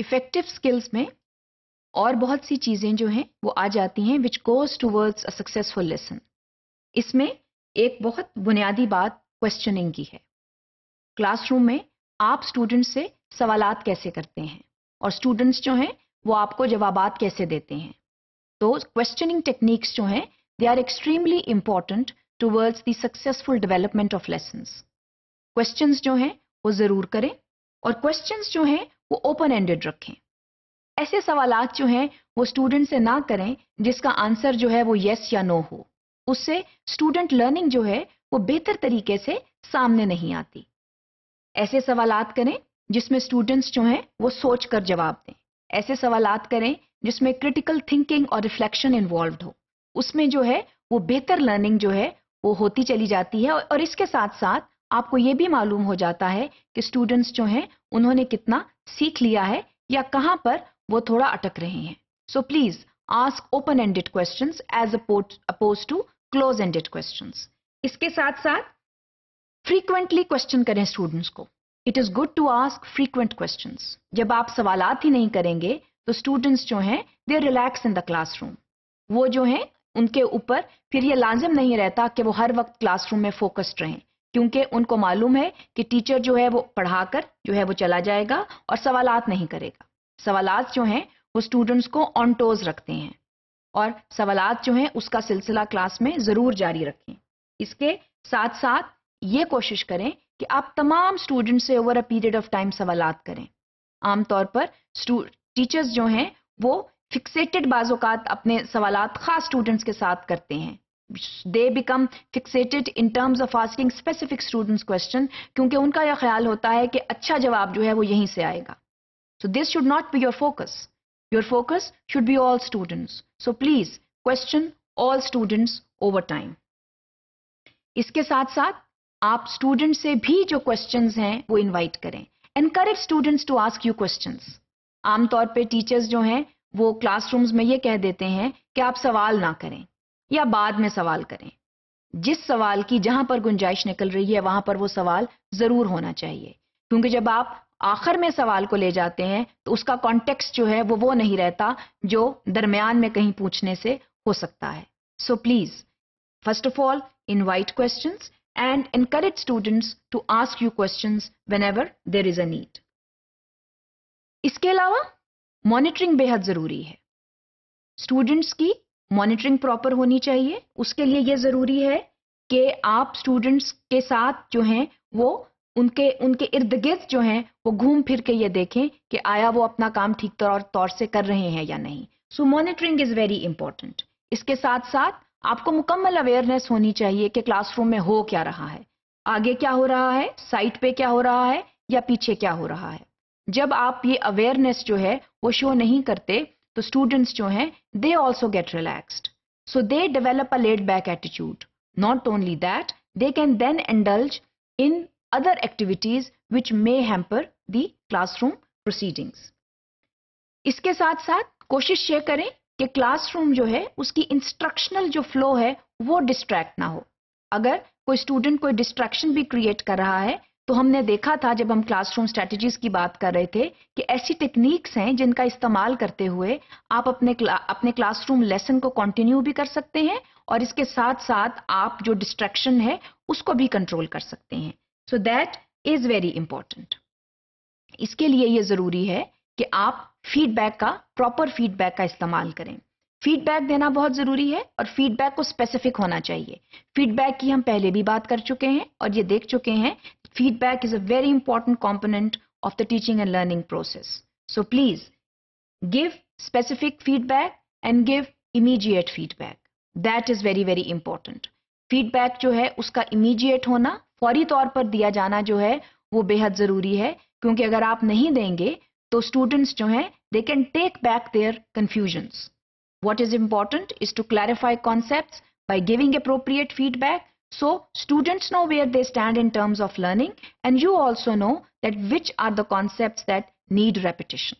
Effective skills में और बहुत सी चीज़ें जो हैं वो आ जाती हैं which goes towards a successful lesson इसमें एक बहुत बुनियादी बात क्वेश्चनिंग की है क्लासरूम में आप स्टूडेंट्स से सवाल कैसे करते हैं और स्टूडेंट्स जो हैं वो आपको जवाब कैसे देते हैं तो क्वेश्चनिंग टेक्निक्स जो हैं they are extremely important towards the successful development of lesson question जो हैं वो ज़रूर करें और क्वेश्चन जो हैं वो ओपन एंडेड रखें ऐसे सवाल जो हैं वो स्टूडेंट से ना करें जिसका आंसर जो है वो येस या नो हो उससे स्टूडेंट लर्निंग जो है वो बेहतर तरीके से सामने नहीं आती ऐसे सवाल करें जिसमें स्टूडेंट्स जो हैं वो सोच कर जवाब दें ऐसे सवाल करें जिसमें क्रिटिकल थिंकिंग और रिफ्लेक्शन इन्वॉल्व हो उसमें जो है वो बेहतर लर्निंग जो है वो होती चली जाती है और इसके साथ साथ आपको ये भी मालूम हो जाता है कि स्टूडेंट्स जो हैं उन्होंने कितना सीख लिया है या कहां पर वो थोड़ा अटक रहे हैं so please ask open ended question as oppose to close ended question इसके साथ साथ फ्रीक्वेंटली क्वेश्चन करें स्टूडेंट्स को it is good to ask frequent question जब आप सवाल ही नहीं करेंगे तो स्टूडेंट्स जो हैं they relax in the classroom वो जो हैं उनके ऊपर फिर ये लाजिम नहीं रहता कि वो हर वक्त क्लासरूम में फोकस्ड रहें क्योंकि उनको मालूम है कि टीचर जो है वो पढ़ाकर जो है वो चला जाएगा और सवालत नहीं करेगा सवालत जो हैं वो स्टूडेंट्स को ऑन टोज रखते हैं और सवालत जो हैं उसका सिलसिला क्लास में ज़रूर जारी रखें इसके साथ साथ ये कोशिश करें कि आप तमाम स्टूडेंट्स से over a period of time सवाल करें आमतौर पर टीचर्स जो हैं वो फिक्सेटेड बाज़ात अपने सवाल ख़ास स्टूडेंट्स के साथ करते हैं they become fixated in terms of asking specific students question क्योंकि उनका यह ख्याल होता है कि अच्छा जवाब जो है वो यहीं से आएगा so this should not be your focus your focus should be all students so please question all students over time इसके साथ साथ आप स्टूडेंट से भी जो क्वेश्चन हैं वो इन्वाइट करें encourage students to ask you question आमतौर पर टीचर्स जो हैं वो क्लासरूम्स में ये कह देते हैं कि आप सवाल ना करें या बाद में सवाल करें जिस सवाल की जहां पर गुंजाइश निकल रही है वहां पर वो सवाल जरूर होना चाहिए क्योंकि जब आप आखिर में सवाल को ले जाते हैं तो उसका कॉन्टेक्स्ट जो है वो वो नहीं रहता जो दरमियान में कहीं पूछने से हो सकता है so please first of all invite question and encourage students to ask you question whenever there is a need इसके अलावा मॉनिटरिंग बेहद जरूरी है स्टूडेंट्स की मॉनिटरिंग प्रॉपर होनी चाहिए उसके लिए ये ज़रूरी है कि आप स्टूडेंट्स के साथ जो हैं वो उनके उनके इर्द गिर्द जो हैं वो घूम फिर के ये देखें कि आया वो अपना काम ठीक तौर तौर से कर रहे हैं या नहीं so monitoring is very important इसके साथ साथ आपको मुकम्मल अवेयरनेस होनी चाहिए कि क्लासरूम में हो क्या रहा है आगे क्या हो रहा है साइट पे क्या हो रहा है या पीछे क्या हो रहा है जब आप ये अवेयरनेस जो है वो शो नहीं करते तो स्टूडेंट्स जो हैं they also get relaxed so they develop a laid back attitude not only that they can then indulge in other activities which may hamper the classroom proceedings इसके साथ साथ कोशिश ये करें कि क्लासरूम जो है उसकी इंस्ट्रक्शनल जो फ्लो है वो डिस्ट्रैक्ट ना हो अगर कोई स्टूडेंट कोई डिस्ट्रैक्शन भी क्रिएट कर रहा है तो हमने देखा था जब हम क्लासरूम स्ट्रेटजीज की बात कर रहे थे कि ऐसी टेक्निक्स हैं जिनका इस्तेमाल करते हुए आप अपने क्ला, अपने क्लासरूम लेसन को कंटिन्यू भी कर सकते हैं और इसके साथ साथ आप जो डिस्ट्रैक्शन है उसको भी कंट्रोल कर सकते हैं so that is very important इसके लिए ये जरूरी है कि आप फीडबैक का प्रॉपर फीडबैक का इस्तेमाल करें फीडबैक देना बहुत ज़रूरी है और फीडबैक को स्पेसिफिक होना चाहिए फीडबैक की हम पहले भी बात कर चुके हैं और ये देख चुके हैं Feedback is a very important component of the teaching and learning process. So please give specific feedback and give immediate feedback. That is very very important. Feedback jo hai uska immediate hona fauri taur par diya jana jo hai wo behad zaruri hai kyunki agar aap nahi denge to students jo hain they can take back their confusions what is important is to clarify concepts by giving appropriate feedback So students know where they stand in terms of learning and you also know that which are the concepts that need repetition.